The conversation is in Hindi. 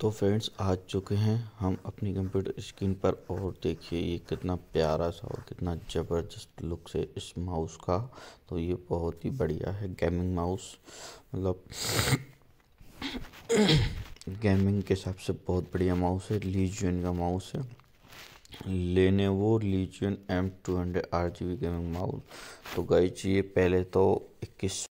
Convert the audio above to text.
तो फ्रेंड्स आ चुके हैं हम अपनी कंप्यूटर स्क्रीन पर और देखिए ये कितना प्यारा सा और कितना ज़बरदस्त लुक से इस माउस का तो ये बहुत ही बढ़िया है गेमिंग माउस मतलब गेमिंग के हिसाब से बहुत बढ़िया माउस है लीजियन का माउस है लेने वो Legion M two hundred R G B gaming mouse तो गई चाहिए पहले तो इक्कीस